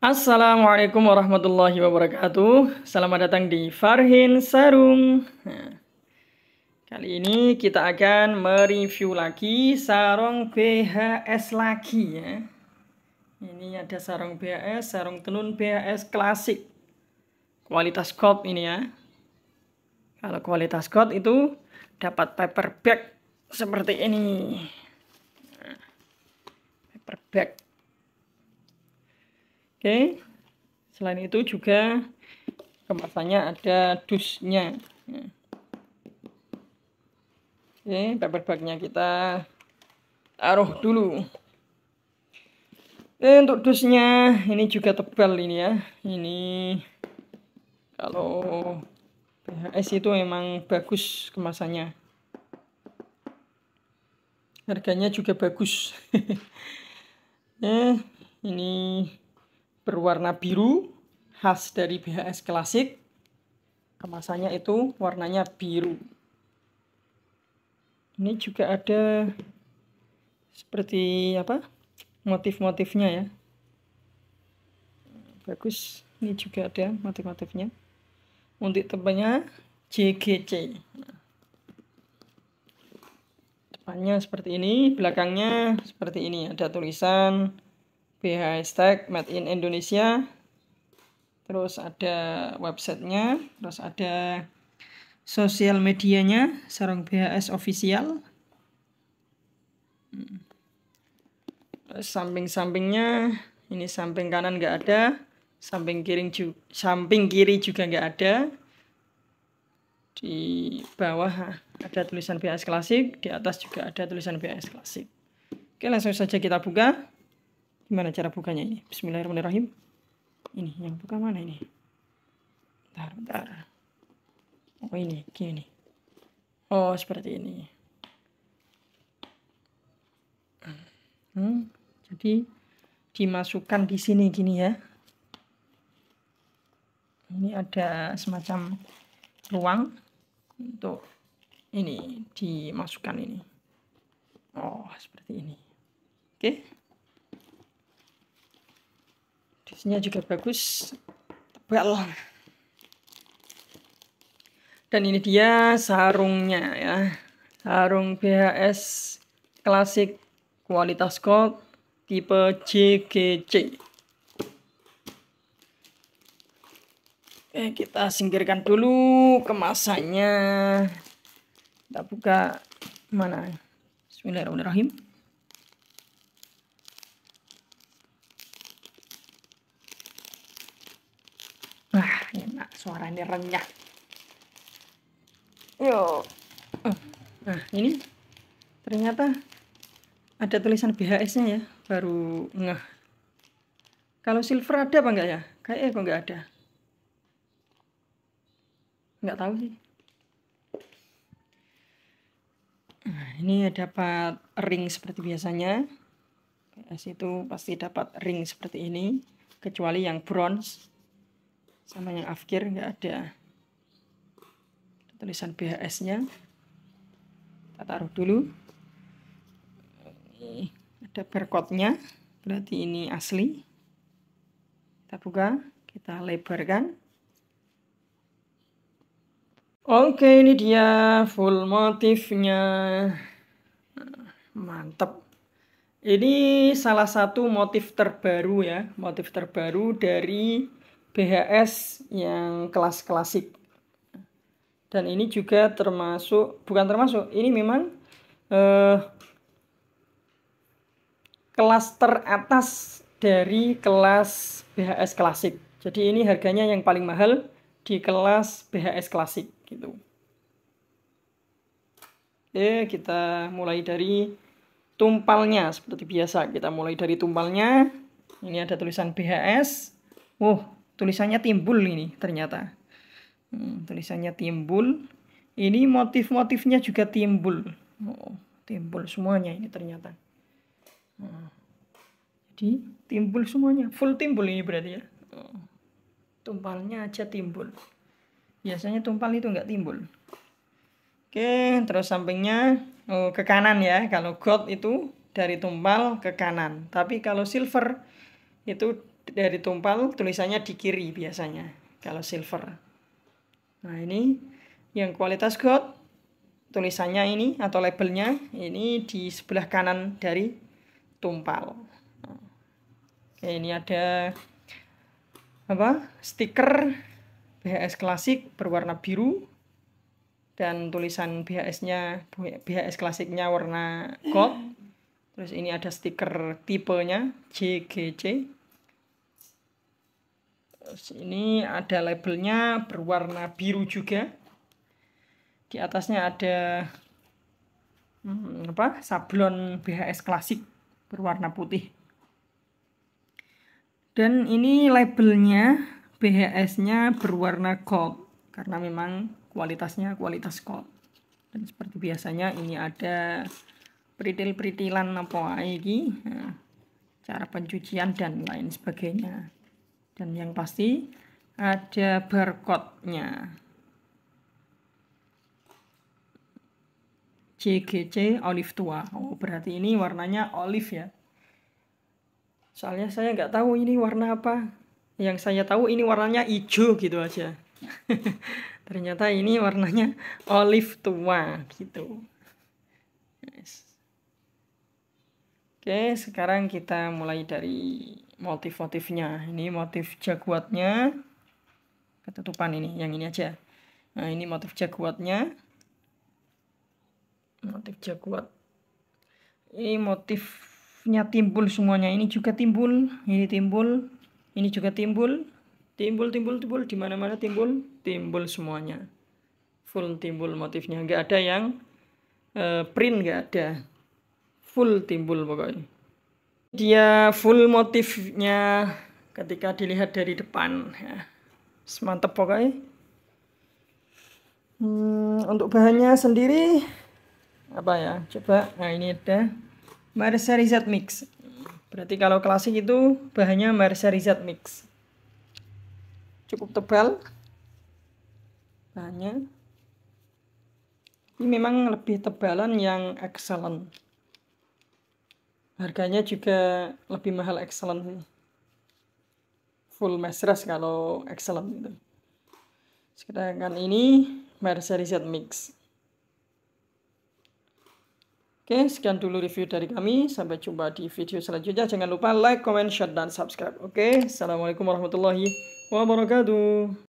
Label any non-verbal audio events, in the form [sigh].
Assalamualaikum warahmatullahi wabarakatuh. Selamat datang di Farhin Sarung. Nah, kali ini kita akan mereview lagi sarung BHS lagi ya. Ini ada sarung BHS, sarung tenun BHS klasik. Kualitas kot ini ya. Kalau kualitas kot itu dapat paper bag seperti ini. Nah, paper bag Oke. Selain itu juga kemasannya ada dusnya. Oke, paper bagnya kita taruh dulu. Oke, untuk dusnya ini juga tebal ini ya. Ini kalau PHS itu memang bagus kemasannya. Harganya juga bagus. [laughs] eh, ini berwarna biru khas dari BHS klasik. Kemasannya itu warnanya biru. Ini juga ada seperti apa? motif-motifnya ya. Bagus. Ini juga ada motif-motifnya. Untuk tebalnya JGC. Depannya seperti ini, belakangnya seperti ini. Ada tulisan BH tag Made in Indonesia terus ada websitenya terus ada sosial medianya sarung BHS official hmm. samping-sampingnya ini samping kanan nggak ada samping kiri juga samping kiri juga nggak ada di bawah ada tulisan BHS klasik di atas juga ada tulisan BHS klasik oke langsung saja kita buka Gimana cara bukanya ini? Bismillahirrahmanirrahim. Ini yang buka mana ini? Bentar, bentar. Oh ini, gini. Oh seperti ini. Hmm, jadi dimasukkan di sini gini ya. Ini ada semacam ruang untuk ini dimasukkan ini. Oh, seperti ini. Oke. Okay. Isinya juga bagus, tebal. Dan ini dia sarungnya ya. Sarung BHS klasik kualitas gold tipe JGC. Oke, kita singkirkan dulu kemasannya. Kita buka mana? Bismillahirrahmanirrahim. Suara ini renyah yo oh, nah ini ternyata ada tulisan BHS nya ya baru ngeh kalau silver ada apa enggak ya kayaknya kok enggak ada enggak tahu sih nah, ini dapat ring seperti biasanya PS itu pasti dapat ring seperti ini kecuali yang bronze sama yang afkir nggak ada tulisan BHS nya kita taruh dulu ini ada barcode nya berarti ini asli kita buka kita lebarkan Oke ini dia full motifnya mantap ini salah satu motif terbaru ya motif terbaru dari BHS yang kelas klasik. Dan ini juga termasuk bukan termasuk, ini memang eh, kelas teratas dari kelas BHS klasik. Jadi ini harganya yang paling mahal di kelas BHS klasik gitu. Oke, kita mulai dari tumpalnya seperti biasa. Kita mulai dari tumpalnya. Ini ada tulisan BHS. Uh, tulisannya timbul ini ternyata hmm, tulisannya timbul ini motif-motifnya juga timbul oh, timbul semuanya ini ternyata hmm. jadi timbul semuanya full timbul ini berarti ya oh, tumpalnya aja timbul biasanya tumpal itu nggak timbul oke terus sampingnya oh, ke kanan ya kalau gold itu dari tumpal ke kanan tapi kalau silver itu dari tumpal tulisannya di kiri biasanya kalau silver. Nah ini yang kualitas gold tulisannya ini atau labelnya ini di sebelah kanan dari tumpal. Oke, ini ada apa stiker BHS klasik berwarna biru dan tulisan BHS-nya BHS klasiknya warna gold. Terus ini ada stiker tipenya JGC Terus ini ada labelnya berwarna biru juga. Di atasnya ada hmm, apa? sablon BHS klasik berwarna putih. Dan ini labelnya BHS-nya berwarna gold karena memang kualitasnya kualitas gold. Dan seperti biasanya ini ada peritil-peritilan apa lagi, nah, cara pencucian dan lain sebagainya dan yang pasti ada barcode-nya. JGC olive tua. Oh, berarti ini warnanya olive ya. Soalnya saya nggak tahu ini warna apa. Yang saya tahu ini warnanya hijau gitu aja. [laughs] Ternyata ini warnanya olive tua gitu. Oke, sekarang kita mulai dari motif-motifnya. Ini motif jaguatnya. Ketutupan ini, yang ini aja. Nah, ini motif jaguatnya. Motif jaguat. Ini motifnya timbul semuanya. Ini juga timbul, ini timbul, ini juga timbul. Timbul, timbul, timbul. Di mana-mana timbul, timbul semuanya. Full timbul motifnya. Nggak ada yang eh, print, nggak ada full timbul pokoknya dia full motifnya ketika dilihat dari depan ya semantep pokoknya hmm, untuk bahannya sendiri apa ya coba nah ini ada riset mix berarti kalau klasik itu bahannya riset mix cukup tebal bahannya ini memang lebih tebalan yang excellent harganya juga lebih mahal excellent full mesras kalau excellent gitu. Sedangkan ini Mercedes Mix. Oke, sekian dulu review dari kami. Sampai jumpa di video selanjutnya. Jangan lupa like, comment, share, dan subscribe. Oke, Assalamualaikum warahmatullahi wabarakatuh.